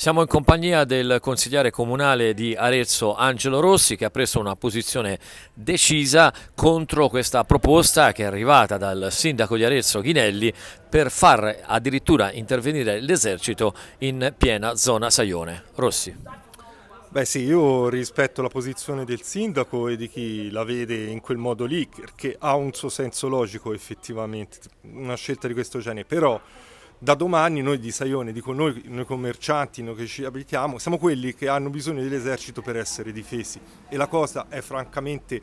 Siamo in compagnia del consigliere comunale di Arezzo Angelo Rossi che ha preso una posizione decisa contro questa proposta che è arrivata dal sindaco di Arezzo Ghinelli per far addirittura intervenire l'esercito in piena zona Saione. Rossi. Beh sì, io rispetto la posizione del sindaco e di chi la vede in quel modo lì, perché ha un suo senso logico effettivamente, una scelta di questo genere, però da domani noi di Saione, dico noi, noi commercianti, noi che ci abitiamo, siamo quelli che hanno bisogno dell'esercito per essere difesi e la cosa è francamente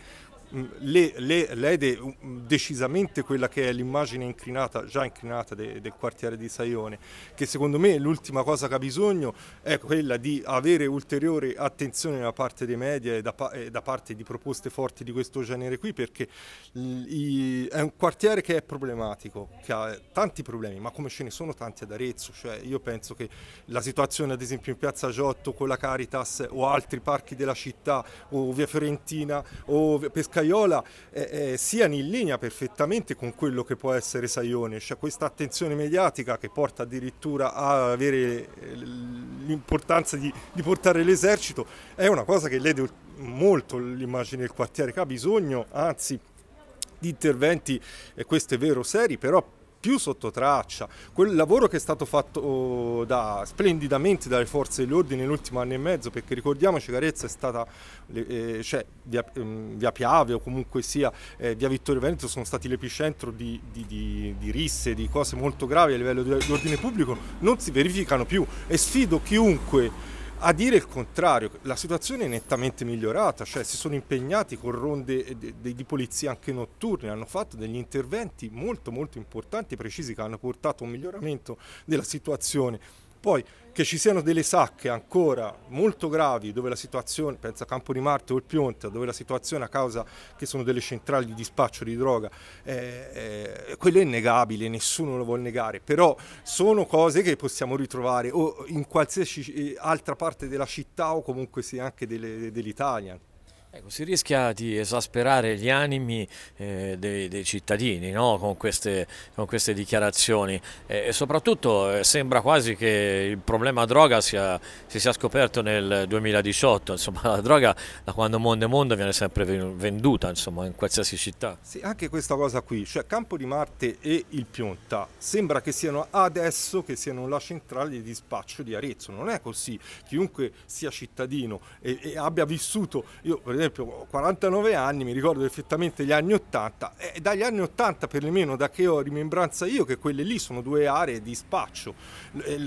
Mm, le, le, lede mm, decisamente quella che è l'immagine incrinata, già inclinata de, del quartiere di Saione, che secondo me l'ultima cosa che ha bisogno è quella di avere ulteriore attenzione da parte dei media e da, e da parte di proposte forti di questo genere qui, perché i, è un quartiere che è problematico, che ha tanti problemi, ma come ce ne sono tanti ad Arezzo, cioè io penso che la situazione ad esempio in Piazza Giotto con la Caritas o altri parchi della città o Via Fiorentina o Pesca Caiola eh, eh, siano in linea perfettamente con quello che può essere Saione, cioè questa attenzione mediatica che porta addirittura a avere eh, l'importanza di, di, portare l'esercito, è una cosa che lede molto l'immagine del quartiere che ha bisogno, anzi di interventi, e questo è vero, seri, però più sotto traccia. Quel lavoro che è stato fatto oh, da, splendidamente dalle forze dell'ordine nell'ultimo anno e mezzo, perché ricordiamoci che Arezzo è stata, eh, cioè via, ehm, via, Piave o comunque sia eh, via Vittorio Veneto sono stati l'epicentro di, di, di, di, risse, di cose molto gravi a livello di, di ordine pubblico, non si verificano più e sfido chiunque a dire il contrario, la situazione è nettamente migliorata, cioè si sono impegnati con ronde di polizia anche notturne, hanno fatto degli interventi molto molto importanti e precisi che hanno portato a un miglioramento della situazione. Poi che ci siano delle sacche ancora molto gravi dove la situazione, pensa a Campo di Marte o il Pionta, dove la situazione a causa che sono delle centrali di dispaccio di droga, eh, eh, quello è innegabile, nessuno lo vuole negare, però sono cose che possiamo ritrovare o in qualsiasi eh, altra parte della città o comunque sia anche dell'Italia. Ecco, si rischia di esasperare gli animi eh, dei, dei, cittadini no? con, queste, con, queste, dichiarazioni e, e soprattutto eh, sembra quasi che il problema droga sia, si sia scoperto nel 2018, insomma la droga da quando mondo è mondo viene sempre venduta insomma, in qualsiasi città. Sì, anche questa cosa qui, cioè Campo di Marte e il Pionta, sembra che siano adesso che siano la centrale di dispaccio di Arezzo, non è così, chiunque sia cittadino e, e abbia vissuto, io per esempio esempio ho 49 anni, mi ricordo perfettamente gli anni 80 e dagli anni 80 perlomeno da che ho rimembranza io che quelle lì sono due aree di spaccio,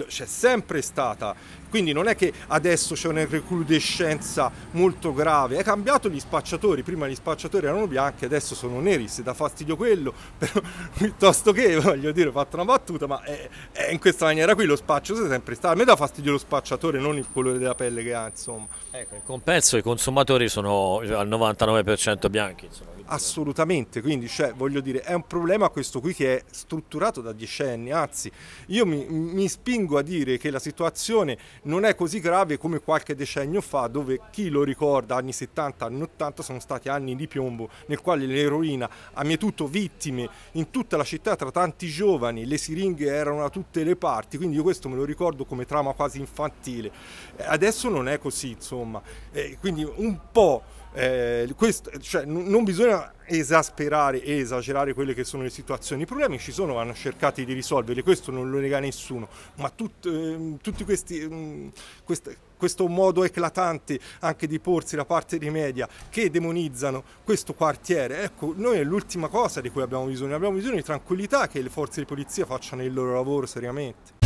c'è sempre stata, quindi non è che adesso c'è una recrudescenza molto grave, è cambiato gli spacciatori, prima gli spacciatori erano bianchi, adesso sono neri, se dà fastidio quello, però, piuttosto che, voglio dire, ho fatto una battuta, ma è, è in questa maniera qui lo spaccio si è sempre stato, a me dà fastidio lo spacciatore, non il colore della pelle che ha, insomma. Ecco, in compenso i consumatori sono al 99% bianchi. Insomma. Assolutamente, quindi cioè, voglio dire, è un problema questo qui che è strutturato da decenni, anzi io mi, mi, spingo a dire che la situazione non è così grave come qualche decennio fa dove chi lo ricorda anni 70, anni 80 sono stati anni di piombo nel quale l'eroina ha mietuto vittime in tutta la città tra tanti giovani, le siringhe erano da tutte le parti, quindi io questo me lo ricordo come trama quasi infantile, adesso non è così insomma, eh, quindi un po' Eh, questo, cioè, n- non bisogna esasperare e esagerare quelle che sono le situazioni. I problemi ci sono, vanno cercati di risolverli, questo non lo nega nessuno, ma tut, eh, tutti questi, mh, mm, quest, questo modo eclatante anche di porsi da parte dei media che demonizzano questo quartiere, ecco, noi è l'ultima cosa di cui abbiamo bisogno, abbiamo bisogno di tranquillità che le forze di polizia facciano il loro lavoro seriamente.